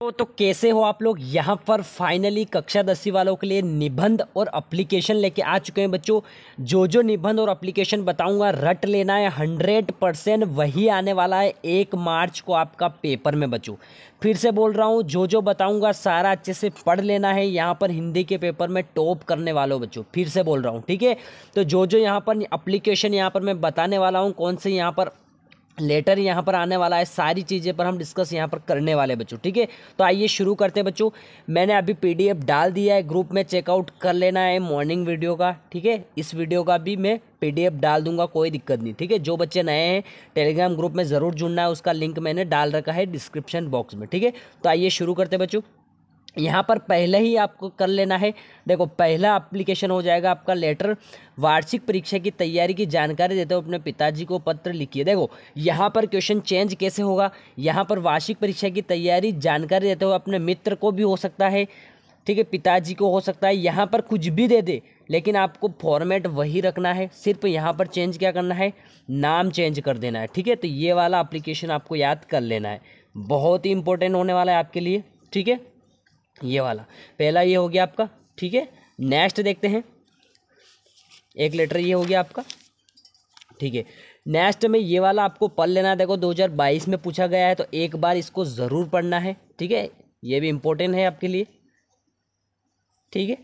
तो, तो कैसे हो आप लोग यहाँ पर फाइनली कक्षा दसवीं वालों के लिए निबंध और एप्लीकेशन लेके आ चुके हैं बच्चों जो जो निबंध और एप्लीकेशन बताऊंगा रट लेना है हंड्रेड परसेंट वही आने वाला है एक मार्च को आपका पेपर में बच्चों फिर से बोल रहा हूँ जो जो बताऊंगा सारा अच्छे से पढ़ लेना है यहाँ पर हिंदी के पेपर में टॉप करने वालों बच्चों फिर से बोल रहा हूँ ठीक है तो जो जो यहाँ पर अप्लीकेशन यहाँ पर मैं बताने वाला हूँ कौन से यहाँ पर लेटर यहाँ पर आने वाला है सारी चीज़ें पर हम डिस्कस यहाँ पर करने वाले हैं बच्चों ठीक है तो आइए शुरू करते हैं बच्चों मैंने अभी पीडीएफ डाल दिया है ग्रुप में चेकआउट कर लेना है मॉर्निंग वीडियो का ठीक है इस वीडियो का भी मैं पीडीएफ डाल दूंगा कोई दिक्कत नहीं ठीक है जो बच्चे नए हैं टेलीग्राम ग्रुप में ज़रूर जुड़ना है उसका लिंक मैंने डाल रखा है डिस्क्रिप्शन बॉक्स में ठीक है तो आइए शुरू करते बच्चों यहाँ पर पहले ही आपको कर लेना है देखो पहला एप्लीकेशन हो जाएगा आपका लेटर वार्षिक परीक्षा की तैयारी की जानकारी देते हो अपने पिताजी को पत्र लिखिए देखो यहाँ पर क्वेश्चन चेंज कैसे होगा यहाँ पर वार्षिक परीक्षा की तैयारी जानकारी देते हो अपने मित्र को भी हो सकता है ठीक है पिताजी को हो सकता है यहाँ पर कुछ भी दे दे लेकिन आपको फॉर्मेट वही रखना है सिर्फ यहाँ पर चेंज क्या करना है नाम चेंज कर देना है ठीक है तो ये वाला अप्लीकेशन आपको याद कर लेना है बहुत ही इंपॉर्टेंट होने वाला है आपके लिए ठीक है ये वाला पहला ये हो गया आपका ठीक है नेक्स्ट देखते हैं एक लेटर ये हो गया आपका ठीक है नेक्स्ट में ये वाला आपको पढ़ लेना है देखो 2022 में पूछा गया है तो एक बार इसको ज़रूर पढ़ना है ठीक है ये भी इम्पोर्टेंट है आपके लिए ठीक है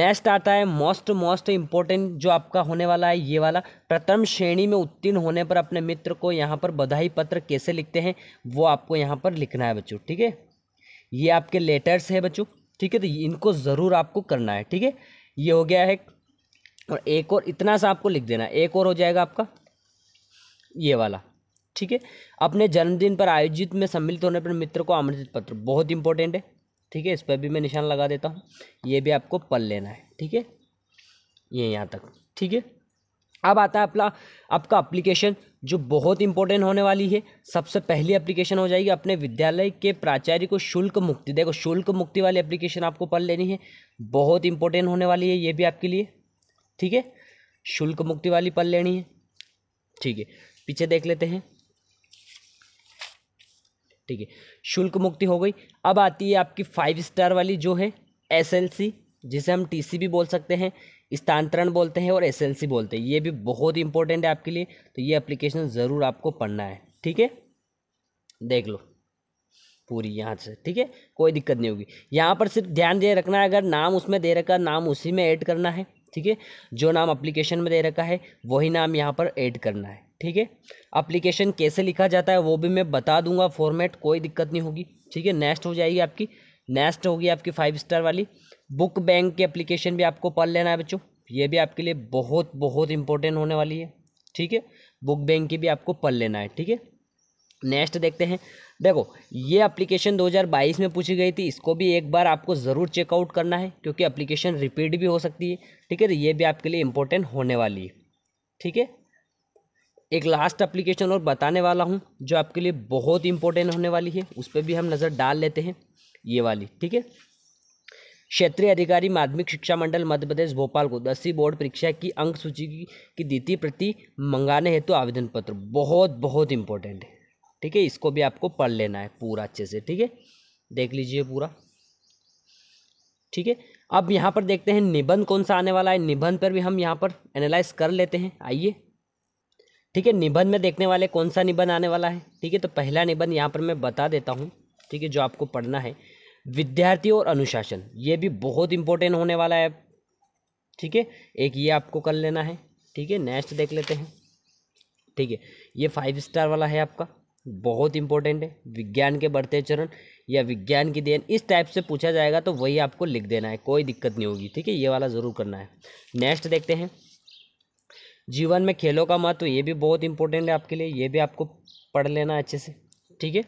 नेक्स्ट आता है मोस्ट मोस्ट इम्पोर्टेंट जो आपका होने वाला है ये वाला प्रथम श्रेणी में उत्तीर्ण होने पर अपने मित्र को यहाँ पर बधाई पत्र कैसे लिखते हैं वो आपको यहाँ पर लिखना है बच्चों ठीक है ये आपके लेटर्स है बच्चों ठीक है तो इनको ज़रूर आपको करना है ठीक है ये हो गया है और एक और इतना सा आपको लिख देना एक और हो जाएगा आपका ये वाला ठीक है अपने जन्मदिन पर आयोजित में सम्मिलित होने पर मित्र को आमंत्रित पत्र बहुत इंपॉर्टेंट है ठीक है इस पर भी मैं निशान लगा देता हूँ ये भी आपको पल लेना है ठीक है ये यहाँ तक ठीक है अब आता है अपना आपका एप्लीकेशन जो बहुत इंपॉर्टेंट होने वाली है सबसे पहली एप्लीकेशन हो जाएगी अपने विद्यालय के प्राचार्य को शुल्क मुक्ति देखो शुल्क मुक्ति वाली एप्लीकेशन आपको पढ़ लेनी है बहुत इंपॉर्टेंट होने वाली है ये भी आपके लिए ठीक है शुल्क मुक्ति वाली पढ़ लेनी है ठीक है पीछे देख लेते हैं ठीक है शुल्क मुक्ति हो गई अब आती है आपकी फाइव स्टार वाली जो है एस जिसे हम टी भी बोल सकते हैं स्थानांतरण बोलते हैं और सी बोलते हैं ये भी बहुत इंपॉर्टेंट है आपके लिए तो ये एप्लीकेशन ज़रूर आपको पढ़ना है ठीक है देख लो पूरी यहाँ से ठीक है कोई दिक्कत नहीं होगी यहाँ पर सिर्फ ध्यान दे रखना है अगर नाम उसमें दे रखा नाम उसी में ऐड करना है ठीक है जो नाम अप्लीकेशन में दे रखा है वही नाम यहाँ पर ऐड करना है ठीक है अप्लीकेशन कैसे लिखा जाता है वो भी मैं बता दूंगा फॉर्मेट कोई दिक्कत नहीं होगी ठीक है नेक्स्ट हो जाएगी आपकी नेक्स्ट होगी आपकी फाइव स्टार वाली बुक बैंक की एप्लीकेशन भी आपको पढ़ लेना है बच्चों ये भी आपके लिए बहुत बहुत इंपॉर्टेंट होने वाली है ठीक है बुक बैंक की भी आपको पढ़ लेना है ठीक है नेक्स्ट देखते हैं देखो ये एप्लीकेशन 2022 में पूछी गई थी इसको भी एक बार आपको ज़रूर चेकआउट करना है क्योंकि एप्लीकेशन रिपीट भी हो सकती है ठीक है तो ये भी आपके लिए इम्पोर्टेंट होने वाली है ठीक है एक लास्ट एप्लीकेशन और बताने वाला हूँ जो आपके लिए बहुत इंपॉर्टेंट होने वाली है उस पर भी हम नज़र डाल लेते हैं ये वाली ठीक है क्षेत्रीय अधिकारी माध्यमिक शिक्षा मंडल मध्य प्रदेश भोपाल को दसवीं बोर्ड परीक्षा की अंक सूची की, की द्वितीय प्रति मंगाने हेतु तो आवेदन पत्र बहुत बहुत इंपॉर्टेंट है ठीक है इसको भी आपको पढ़ लेना है पूरा अच्छे से ठीक है देख लीजिए पूरा ठीक है अब यहाँ पर देखते हैं निबंध कौन सा आने वाला है निबंध पर भी हम यहाँ पर एनालाइज कर लेते हैं आइए ठीक है निबंध में देखने वाले कौन सा निबंध आने वाला है ठीक है तो पहला निबंध यहाँ पर मैं बता देता हूँ ठीक है जो आपको पढ़ना है विद्यार्थी और अनुशासन ये भी बहुत इंपॉर्टेंट होने वाला है ठीक है एक ये आपको कर लेना है ठीक है नेक्स्ट देख लेते हैं ठीक है ये फाइव स्टार वाला है आपका बहुत इंपॉर्टेंट है विज्ञान के बढ़ते चरण या विज्ञान की देन इस टाइप से पूछा जाएगा तो वही आपको लिख देना है कोई दिक्कत नहीं होगी ठीक है ये वाला ज़रूर करना है नेक्स्ट देखते हैं जीवन में खेलों का महत्व ये भी बहुत इंपॉर्टेंट है आपके लिए ये भी आपको पढ़ लेना अच्छे से ठीक है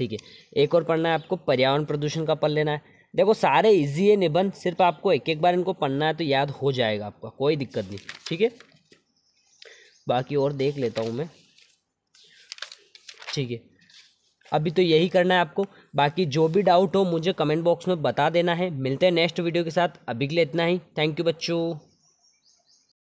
ठीक है एक और पढ़ना है आपको पर्यावरण प्रदूषण का पढ़ लेना है देखो सारे इजी है निबंध सिर्फ आपको एक एक बार इनको पढ़ना है तो याद हो जाएगा आपका कोई दिक्कत नहीं ठीक है बाकी और देख लेता हूँ मैं ठीक है अभी तो यही करना है आपको बाकी जो भी डाउट हो मुझे कमेंट बॉक्स में बता देना है मिलते हैं नेक्स्ट वीडियो के साथ अभी के लिए इतना ही थैंक यू बच्चों